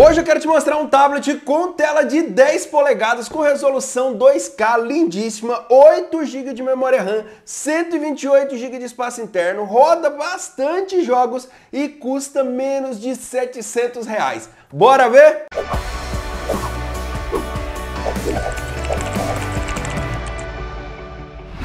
Hoje eu quero te mostrar um tablet com tela de 10 polegadas com resolução 2K lindíssima, 8 GB de memória RAM, 128 GB de espaço interno, roda bastante jogos e custa menos de 700 reais. Bora ver?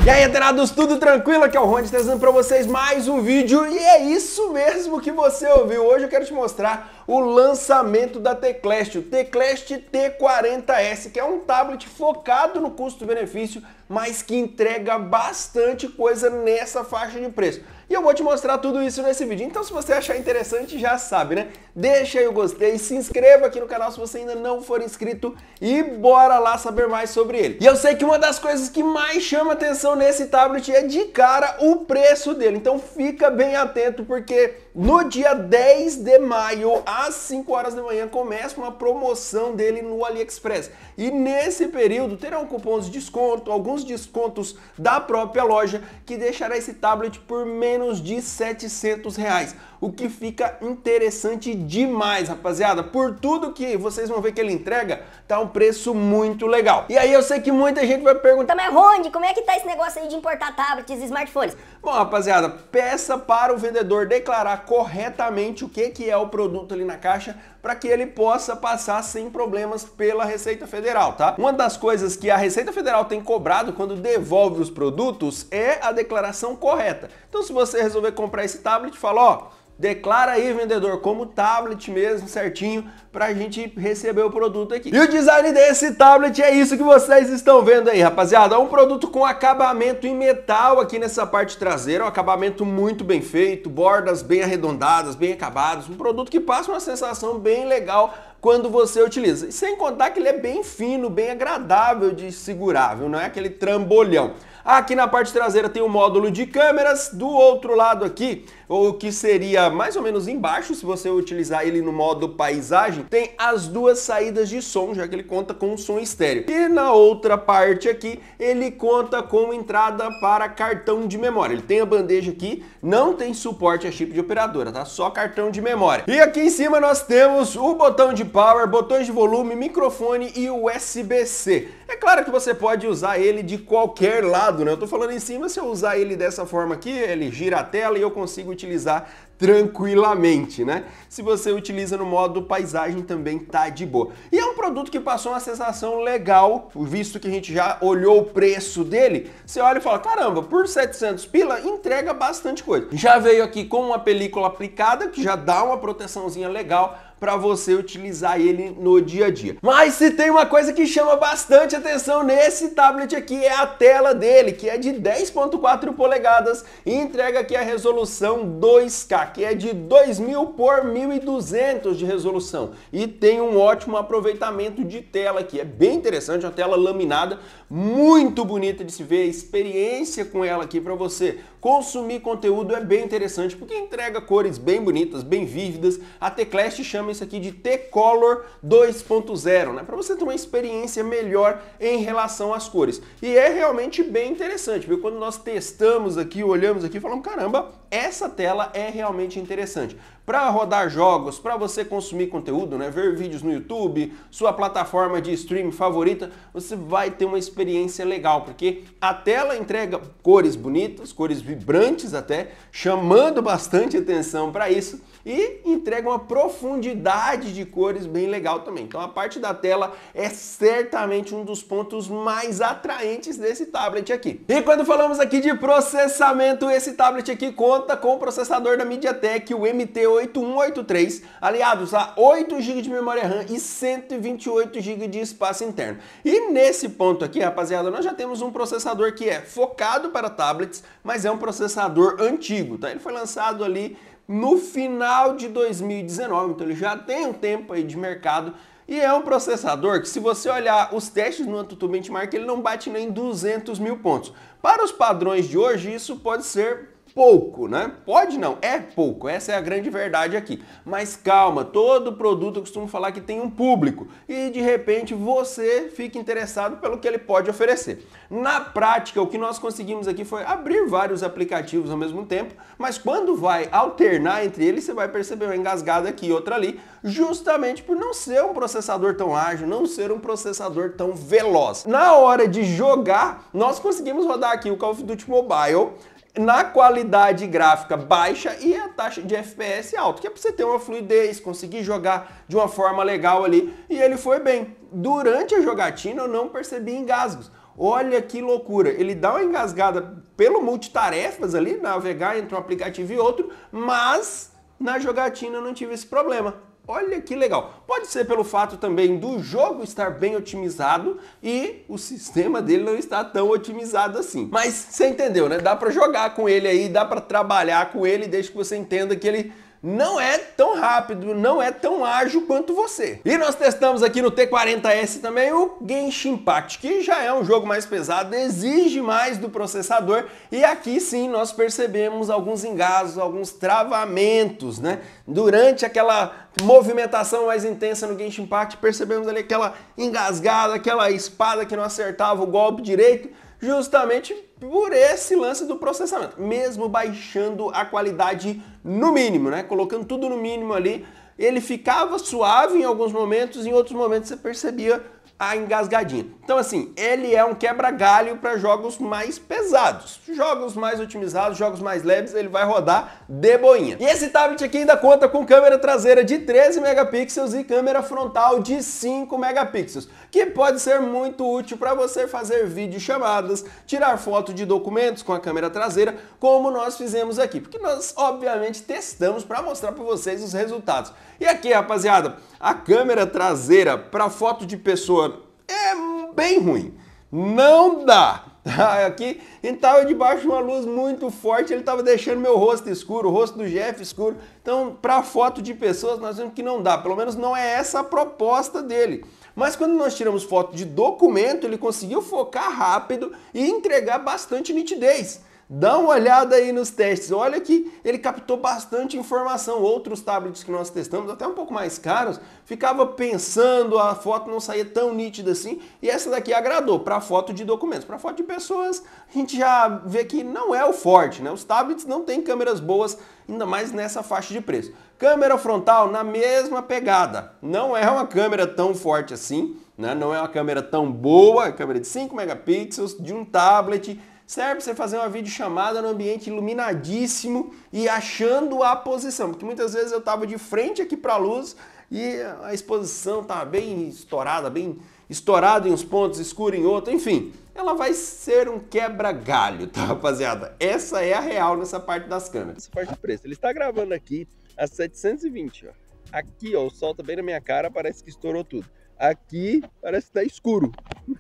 E aí, alterados, tudo tranquilo? Aqui é o Rony trazendo para vocês mais um vídeo e é isso mesmo que você ouviu. Hoje eu quero te mostrar o lançamento da Teclast, o Teclast T40S, que é um tablet focado no custo-benefício, mas que entrega bastante coisa nessa faixa de preço. E eu vou te mostrar tudo isso nesse vídeo. Então, se você achar interessante, já sabe, né? Deixa aí o gostei, se inscreva aqui no canal se você ainda não for inscrito e bora lá saber mais sobre ele. E eu sei que uma das coisas que mais chama atenção nesse tablet é de cara o preço dele. Então, fica bem atento porque no dia 10 de maio, às 5 horas da manhã, começa uma promoção dele no AliExpress. E nesse período terão cupons de desconto, alguns descontos da própria loja que deixará esse tablet por menos menos de 700 reais o que fica interessante demais, rapaziada. Por tudo que vocês vão ver que ele entrega, tá um preço muito legal. E aí eu sei que muita gente vai perguntar, mas Ronde, como é que tá esse negócio aí de importar tablets e smartphones? Bom, rapaziada, peça para o vendedor declarar corretamente o que, que é o produto ali na caixa para que ele possa passar sem problemas pela Receita Federal, tá? Uma das coisas que a Receita Federal tem cobrado quando devolve os produtos é a declaração correta. Então se você resolver comprar esse tablet, fala, ó, Declara aí, vendedor, como tablet mesmo, certinho, para a gente receber o produto aqui. E o design desse tablet é isso que vocês estão vendo aí, rapaziada. É um produto com acabamento em metal aqui nessa parte traseira, um acabamento muito bem feito, bordas bem arredondadas, bem acabadas, um produto que passa uma sensação bem legal quando você utiliza. E sem contar que ele é bem fino, bem agradável de segurar, viu? Não é aquele trambolhão. Aqui na parte traseira tem o um módulo de câmeras, do outro lado aqui, ou que seria mais ou menos embaixo, se você utilizar ele no modo paisagem, tem as duas saídas de som, já que ele conta com som estéreo. E na outra parte aqui, ele conta com entrada para cartão de memória. Ele tem a bandeja aqui, não tem suporte a chip de operadora, tá? Só cartão de memória. E aqui em cima nós temos o botão de power, botões de volume, microfone e USB-C. É claro que você pode usar ele de qualquer lado, lado, né? Eu estou falando em cima, se eu usar ele dessa forma aqui, ele gira a tela e eu consigo utilizar tranquilamente, né? Se você utiliza no modo paisagem também tá de boa. E é um produto que passou uma sensação legal, visto que a gente já olhou o preço dele, você olha e fala, caramba, por 700 pila entrega bastante coisa. Já veio aqui com uma película aplicada, que já dá uma proteçãozinha legal, para você utilizar ele no dia a dia. Mas se tem uma coisa que chama bastante atenção nesse tablet aqui é a tela dele, que é de 10.4 polegadas e entrega aqui a resolução 2K, que é de 2000 por 1200 de resolução e tem um ótimo aproveitamento de tela aqui. É bem interessante, uma tela laminada, muito bonita de se ver, experiência com ela aqui para você Consumir conteúdo é bem interessante porque entrega cores bem bonitas, bem vívidas. A Teclast chama isso aqui de T-Color 2.0, né? Para você ter uma experiência melhor em relação às cores. E é realmente bem interessante, viu? Quando nós testamos aqui, olhamos aqui, falamos, caramba, essa tela é realmente interessante para rodar jogos, para você consumir conteúdo, né, ver vídeos no YouTube, sua plataforma de stream favorita, você vai ter uma experiência legal, porque a tela entrega cores bonitas, cores vibrantes até, chamando bastante atenção para isso e entrega uma profundidade de cores bem legal também. Então a parte da tela é certamente um dos pontos mais atraentes desse tablet aqui. E quando falamos aqui de processamento, esse tablet aqui conta com o processador da MediaTek, o MT 8183, aliados a 8 GB de memória RAM e 128 GB de espaço interno. E nesse ponto aqui, rapaziada, nós já temos um processador que é focado para tablets, mas é um processador antigo, tá? Ele foi lançado ali no final de 2019, então ele já tem um tempo aí de mercado e é um processador que, se você olhar os testes no AnTuTu Benchmark, ele não bate nem 200 mil pontos. Para os padrões de hoje, isso pode ser pouco, né? Pode não, é pouco, essa é a grande verdade aqui. Mas calma, todo produto eu costumo falar que tem um público e de repente você fica interessado pelo que ele pode oferecer. Na prática, o que nós conseguimos aqui foi abrir vários aplicativos ao mesmo tempo, mas quando vai alternar entre eles, você vai perceber uma engasgada aqui e outra ali, justamente por não ser um processador tão ágil, não ser um processador tão veloz. Na hora de jogar, nós conseguimos rodar aqui o Call of Duty Mobile na qualidade gráfica baixa e a taxa de FPS alta, que é para você ter uma fluidez, conseguir jogar de uma forma legal ali. E ele foi bem. Durante a jogatina eu não percebi engasgos. Olha que loucura, ele dá uma engasgada pelo multitarefas ali, navegar entre um aplicativo e outro, mas na jogatina eu não tive esse problema. Olha que legal. Pode ser pelo fato também do jogo estar bem otimizado e o sistema dele não está tão otimizado assim. Mas você entendeu, né? Dá para jogar com ele aí, dá para trabalhar com ele, desde que você entenda que ele não é tão rápido, não é tão ágil quanto você. E nós testamos aqui no T40S também o Genshin Impact, que já é um jogo mais pesado, exige mais do processador e aqui sim nós percebemos alguns engasgos, alguns travamentos, né? Durante aquela movimentação mais intensa no Genshin Impact, percebemos ali aquela engasgada, aquela espada que não acertava o golpe direito justamente por esse lance do processamento, mesmo baixando a qualidade no mínimo, né? Colocando tudo no mínimo ali, ele ficava suave em alguns momentos, em outros momentos você percebia a engasgadinha. Então, assim, ele é um quebra-galho para jogos mais pesados. Jogos mais otimizados, jogos mais leves, ele vai rodar de boinha. E esse tablet aqui ainda conta com câmera traseira de 13 megapixels e câmera frontal de 5 megapixels, que pode ser muito útil para você fazer vídeo chamadas, tirar foto de documentos com a câmera traseira, como nós fizemos aqui, porque nós obviamente testamos para mostrar para vocês os resultados. E aqui, rapaziada, a câmera traseira para foto de pessoa é bem ruim. Não dá. Aqui a estava debaixo de uma luz muito forte, ele estava deixando meu rosto escuro, o rosto do Jeff escuro. Então, para foto de pessoas, nós vemos que não dá, pelo menos não é essa a proposta dele. Mas quando nós tiramos foto de documento, ele conseguiu focar rápido e entregar bastante nitidez. Dá uma olhada aí nos testes. Olha que ele captou bastante informação. Outros tablets que nós testamos, até um pouco mais caros, ficava pensando, a foto não saía tão nítida assim. E essa daqui agradou para foto de documentos. Para foto de pessoas, a gente já vê que não é o forte, né? Os tablets não têm câmeras boas, ainda mais nessa faixa de preço. Câmera frontal na mesma pegada. Não é uma câmera tão forte assim, né? Não é uma câmera tão boa, é câmera de 5 megapixels de um tablet serve você fazer uma videochamada no ambiente iluminadíssimo e achando a posição, porque muitas vezes eu estava de frente aqui para a luz e a exposição estava tá bem estourada, bem estourada em uns pontos, escura em outro, enfim. Ela vai ser um quebra-galho, tá, rapaziada? Essa é a real nessa parte das câmeras. Essa parte de preço, ele está gravando aqui a 720, ó. Aqui, ó, o sol tá bem na minha cara, parece que estourou tudo. Aqui parece que tá escuro.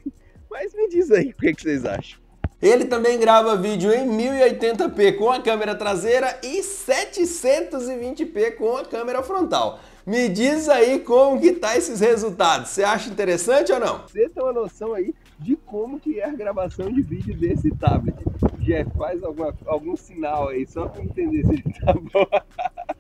Mas me diz aí o que, é que vocês acham. Ele também grava vídeo em 1080p com a câmera traseira e 720p com a câmera frontal. Me diz aí como que tá esses resultados. Você acha interessante ou não? Você tem uma noção aí de como que é a gravação de vídeo desse tablet. Jeff, faz alguma, algum sinal aí, só para entender se ele tá bom.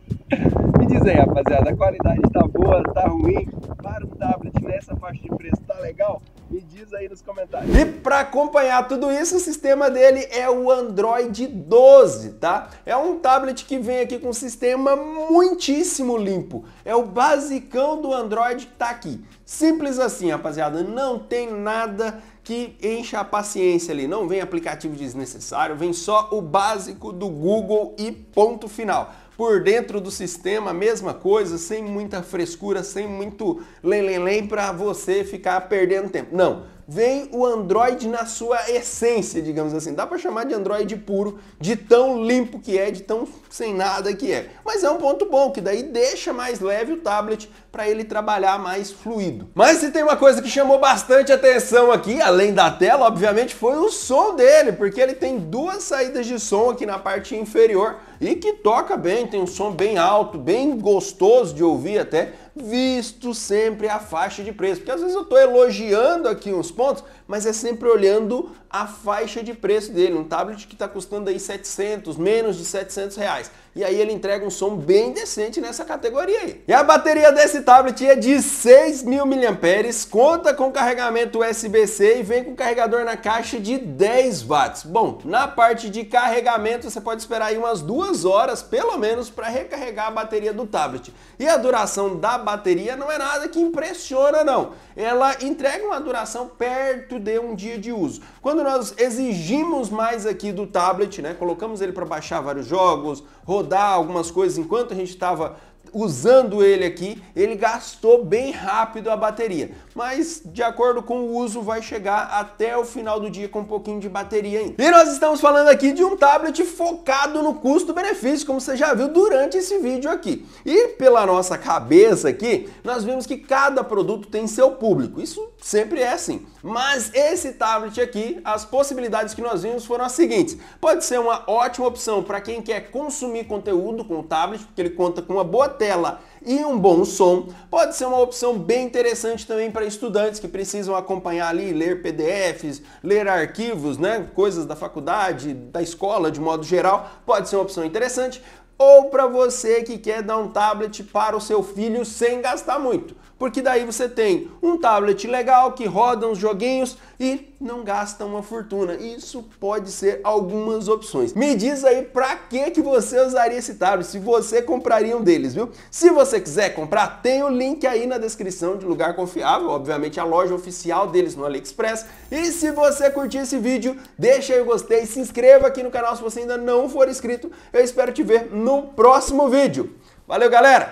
Me diz aí, rapaziada, a qualidade tá boa, tá ruim? Para o tablet nessa faixa de preço, tá legal? Me diz aí nos comentários. E para acompanhar tudo isso, o sistema dele é o Android 12, tá? É um tablet que vem aqui com um sistema muitíssimo limpo. É o basicão do Android que tá aqui. Simples assim, rapaziada. Não tem nada que encha a paciência ali. Não vem aplicativo desnecessário, vem só o básico do Google e ponto final. Por dentro do sistema, a mesma coisa, sem muita frescura, sem muito lenlenlém para você ficar perdendo tempo. Não, vem o Android na sua essência, digamos assim. Dá para chamar de Android puro, de tão limpo que é, de tão sem nada que é. Mas é um ponto bom, que daí deixa mais leve o tablet para ele trabalhar mais fluido. Mas se tem uma coisa que chamou bastante atenção aqui, além da tela, obviamente, foi o som dele, porque ele tem duas saídas de som aqui na parte inferior e que toca bem, tem um som bem alto, bem gostoso de ouvir até visto sempre a faixa de preço. Porque às vezes eu estou elogiando aqui uns pontos, mas é sempre olhando a faixa de preço dele, um tablet que está custando aí 700, menos de 700 reais. E aí ele entrega um som bem decente nessa categoria aí. E a bateria desse tablet é de 6.000 mAh, conta com carregamento USB-C e vem com carregador na caixa de 10 watts. Bom, na parte de carregamento você pode esperar aí umas duas horas pelo menos para recarregar a bateria do tablet. E a duração da bateria não é nada que impressiona não. Ela entrega uma duração perto deu um dia de uso. Quando nós exigimos mais aqui do tablet, né, colocamos ele para baixar vários jogos, rodar algumas coisas enquanto a gente estava usando ele aqui, ele gastou bem rápido a bateria, mas de acordo com o uso vai chegar até o final do dia com um pouquinho de bateria ainda. E nós estamos falando aqui de um tablet focado no custo-benefício, como você já viu durante esse vídeo aqui. E pela nossa cabeça aqui, nós vimos que cada produto tem seu público. Isso sempre é assim. Mas esse tablet aqui, as possibilidades que nós vimos foram as seguintes. Pode ser uma ótima opção para quem quer consumir conteúdo com o tablet, porque ele conta com uma boa tela e um bom som pode ser uma opção bem interessante também para estudantes que precisam acompanhar ali, ler PDFs, ler arquivos, né, coisas da faculdade, da escola de modo geral, pode ser uma opção interessante, ou para você que quer dar um tablet para o seu filho sem gastar muito. Porque daí você tem um tablet legal que roda uns joguinhos e não gasta uma fortuna. Isso pode ser algumas opções. Me diz aí para que que você usaria esse tablet, se você compraria um deles, viu? Se você quiser comprar, tem o link aí na descrição de lugar confiável, obviamente a loja oficial deles no AliExpress. E se você curtiu esse vídeo, deixa aí o gostei, se inscreva aqui no canal se você ainda não for inscrito. Eu espero te ver no próximo vídeo. Valeu, galera!